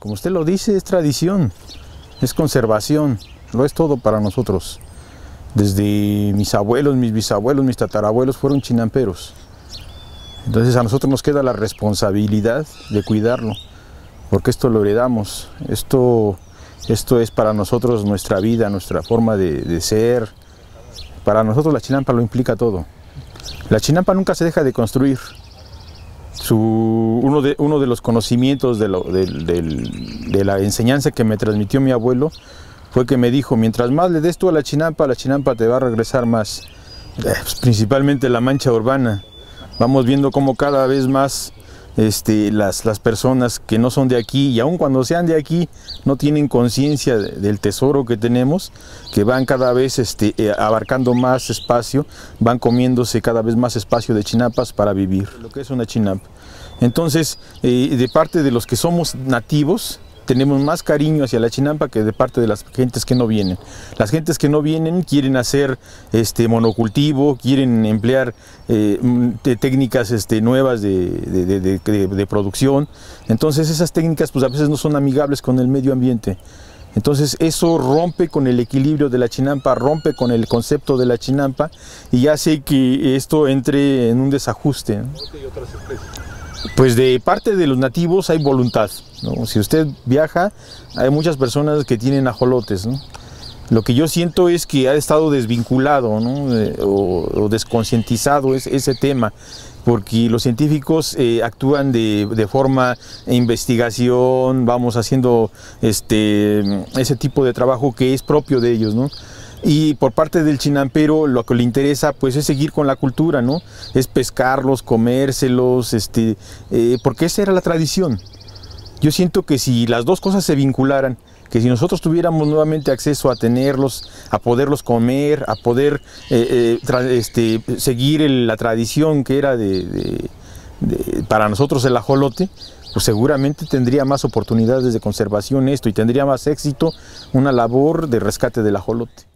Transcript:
Como usted lo dice, es tradición, es conservación, lo es todo para nosotros. Desde mis abuelos, mis bisabuelos, mis tatarabuelos fueron chinamperos. Entonces a nosotros nos queda la responsabilidad de cuidarlo, porque esto lo heredamos, esto, esto es para nosotros nuestra vida, nuestra forma de ser. Para nosotros la chinampa lo implica todo. La chinampa nunca se deja de construir, uno, de, uno de los conocimientos de, la enseñanza que me transmitió mi abuelo fue que me dijo, mientras más le des tú a la chinampa, la chinampa te va a regresar más, eh, pues, principalmente la mancha urbana. Vamos viendo cómo cada vez más este, las, las personas que no son de aquí y aun cuando sean de aquí no tienen conciencia del tesoro que tenemos, que van cada vez este, eh, abarcando más espacio, van comiéndose cada vez más espacio de chinapas para vivir, lo que es una chinapa Entonces, eh, de parte de los que somos nativos, tenemos más cariño hacia la chinampa que de parte de las gentes que no vienen. Las gentes que no vienen quieren hacer este monocultivo, quieren emplear eh, mm, técnicas este, nuevas de, producción. Entonces esas técnicas pues a veces no son amigables con el medio ambiente. Entonces eso rompe con el equilibrio de la chinampa, rompe con el concepto de la chinampa y hace que esto entre en un desajuste. Pues de parte de los nativos hay voluntad. Si usted viaja, hay muchas personas que tienen ajolotes. Lo que yo siento es que ha estado desvinculado eh, o, desconcientizado ese tema, porque los científicos eh, actúan de, de, forma e investigación, vamos haciendo este, ese tipo de trabajo que es propio de ellos. Y por parte del chinampero lo que le interesa pues es seguir con la cultura, ¿no? Es pescarlos, comérselos, este, eh, porque esa era la tradición. Yo siento que si las dos cosas se vincularan, que si nosotros tuviéramos nuevamente acceso a tenerlos, a poderlos comer, a poder eh, eh, este, seguir la tradición que era de, para nosotros el ajolote, pues seguramente tendría más oportunidades de conservación esto y tendría más éxito una labor de rescate del ajolote.